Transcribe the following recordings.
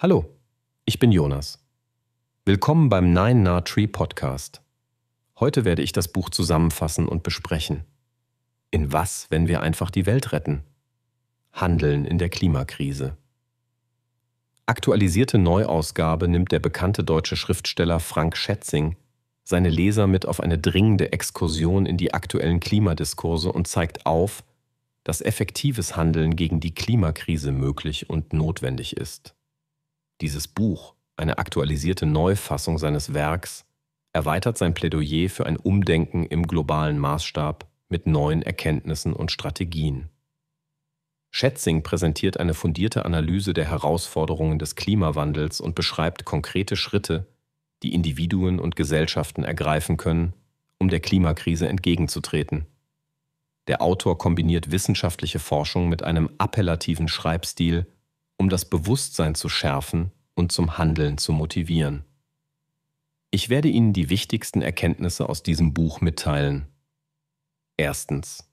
Hallo, ich bin Jonas. Willkommen beim Nine Na Tree Podcast. Heute werde ich das Buch zusammenfassen und besprechen. In was, wenn wir einfach die Welt retten? Handeln in der Klimakrise. Aktualisierte Neuausgabe nimmt der bekannte deutsche Schriftsteller Frank Schätzing seine Leser mit auf eine dringende Exkursion in die aktuellen Klimadiskurse und zeigt auf, dass effektives Handeln gegen die Klimakrise möglich und notwendig ist. Dieses Buch, eine aktualisierte Neufassung seines Werks, erweitert sein Plädoyer für ein Umdenken im globalen Maßstab mit neuen Erkenntnissen und Strategien. Schätzing präsentiert eine fundierte Analyse der Herausforderungen des Klimawandels und beschreibt konkrete Schritte, die Individuen und Gesellschaften ergreifen können, um der Klimakrise entgegenzutreten. Der Autor kombiniert wissenschaftliche Forschung mit einem appellativen Schreibstil, um das Bewusstsein zu schärfen und zum Handeln zu motivieren. Ich werde Ihnen die wichtigsten Erkenntnisse aus diesem Buch mitteilen. Erstens.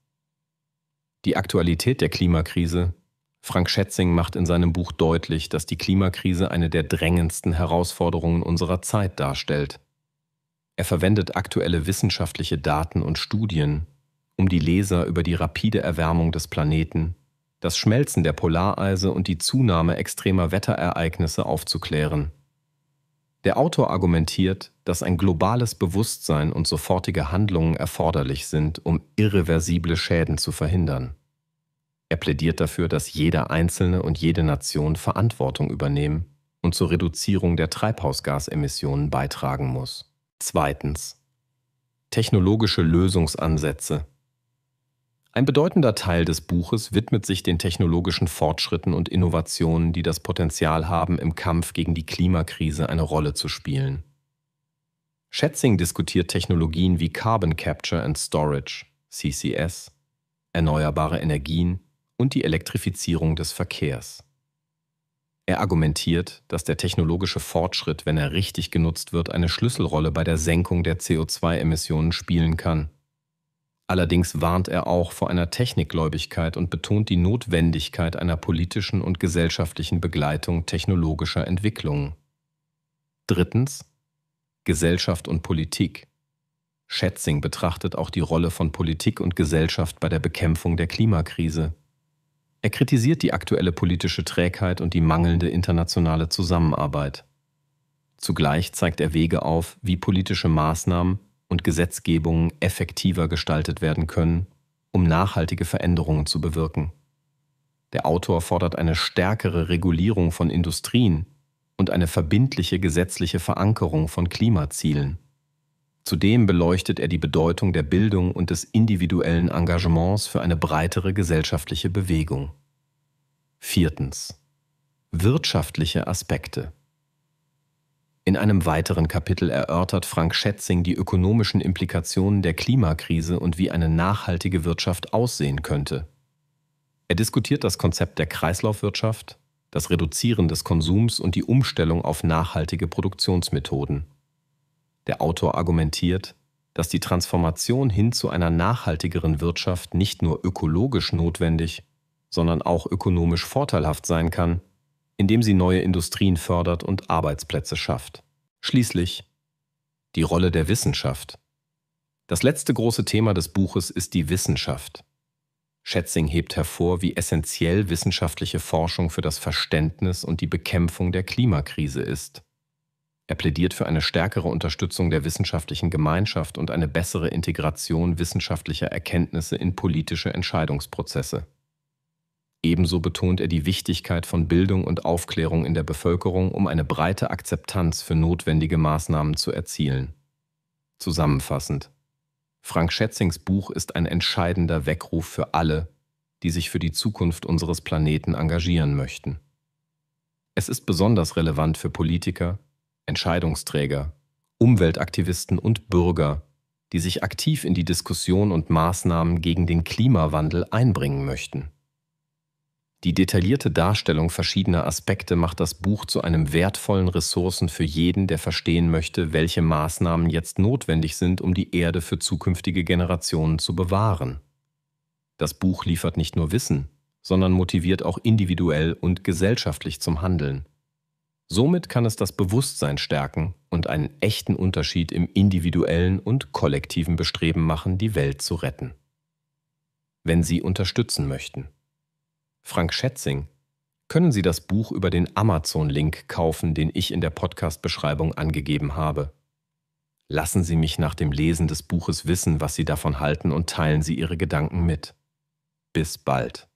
Die Aktualität der Klimakrise. Frank Schätzing macht in seinem Buch deutlich, dass die Klimakrise eine der drängendsten Herausforderungen unserer Zeit darstellt. Er verwendet aktuelle wissenschaftliche Daten und Studien, um die Leser über die rapide Erwärmung des Planeten das Schmelzen der Polareise und die Zunahme extremer Wetterereignisse aufzuklären. Der Autor argumentiert, dass ein globales Bewusstsein und sofortige Handlungen erforderlich sind, um irreversible Schäden zu verhindern. Er plädiert dafür, dass jeder Einzelne und jede Nation Verantwortung übernehmen und zur Reduzierung der Treibhausgasemissionen beitragen muss. Zweitens. Technologische Lösungsansätze. Ein bedeutender Teil des Buches widmet sich den technologischen Fortschritten und Innovationen, die das Potenzial haben, im Kampf gegen die Klimakrise eine Rolle zu spielen. Schätzing diskutiert Technologien wie Carbon Capture and Storage, CCS, erneuerbare Energien und die Elektrifizierung des Verkehrs. Er argumentiert, dass der technologische Fortschritt, wenn er richtig genutzt wird, eine Schlüsselrolle bei der Senkung der CO2-Emissionen spielen kann Allerdings warnt er auch vor einer Technikgläubigkeit und betont die Notwendigkeit einer politischen und gesellschaftlichen Begleitung technologischer Entwicklungen. Drittens Gesellschaft und Politik. Schätzing betrachtet auch die Rolle von Politik und Gesellschaft bei der Bekämpfung der Klimakrise. Er kritisiert die aktuelle politische Trägheit und die mangelnde internationale Zusammenarbeit. Zugleich zeigt er Wege auf, wie politische Maßnahmen und Gesetzgebungen effektiver gestaltet werden können, um nachhaltige Veränderungen zu bewirken. Der Autor fordert eine stärkere Regulierung von Industrien und eine verbindliche gesetzliche Verankerung von Klimazielen. Zudem beleuchtet er die Bedeutung der Bildung und des individuellen Engagements für eine breitere gesellschaftliche Bewegung. Viertens. Wirtschaftliche Aspekte. In einem weiteren Kapitel erörtert Frank Schätzing die ökonomischen Implikationen der Klimakrise und wie eine nachhaltige Wirtschaft aussehen könnte. Er diskutiert das Konzept der Kreislaufwirtschaft, das Reduzieren des Konsums und die Umstellung auf nachhaltige Produktionsmethoden. Der Autor argumentiert, dass die Transformation hin zu einer nachhaltigeren Wirtschaft nicht nur ökologisch notwendig, sondern auch ökonomisch vorteilhaft sein kann, indem sie neue Industrien fördert und Arbeitsplätze schafft. Schließlich die Rolle der Wissenschaft. Das letzte große Thema des Buches ist die Wissenschaft. Schätzing hebt hervor, wie essentiell wissenschaftliche Forschung für das Verständnis und die Bekämpfung der Klimakrise ist. Er plädiert für eine stärkere Unterstützung der wissenschaftlichen Gemeinschaft und eine bessere Integration wissenschaftlicher Erkenntnisse in politische Entscheidungsprozesse. Ebenso betont er die Wichtigkeit von Bildung und Aufklärung in der Bevölkerung, um eine breite Akzeptanz für notwendige Maßnahmen zu erzielen. Zusammenfassend. Frank Schätzings Buch ist ein entscheidender Weckruf für alle, die sich für die Zukunft unseres Planeten engagieren möchten. Es ist besonders relevant für Politiker, Entscheidungsträger, Umweltaktivisten und Bürger, die sich aktiv in die Diskussion und Maßnahmen gegen den Klimawandel einbringen möchten. Die detaillierte Darstellung verschiedener Aspekte macht das Buch zu einem wertvollen Ressourcen für jeden, der verstehen möchte, welche Maßnahmen jetzt notwendig sind, um die Erde für zukünftige Generationen zu bewahren. Das Buch liefert nicht nur Wissen, sondern motiviert auch individuell und gesellschaftlich zum Handeln. Somit kann es das Bewusstsein stärken und einen echten Unterschied im individuellen und kollektiven Bestreben machen, die Welt zu retten. Wenn Sie unterstützen möchten. Frank Schätzing. Können Sie das Buch über den Amazon-Link kaufen, den ich in der Podcast-Beschreibung angegeben habe? Lassen Sie mich nach dem Lesen des Buches wissen, was Sie davon halten und teilen Sie Ihre Gedanken mit. Bis bald.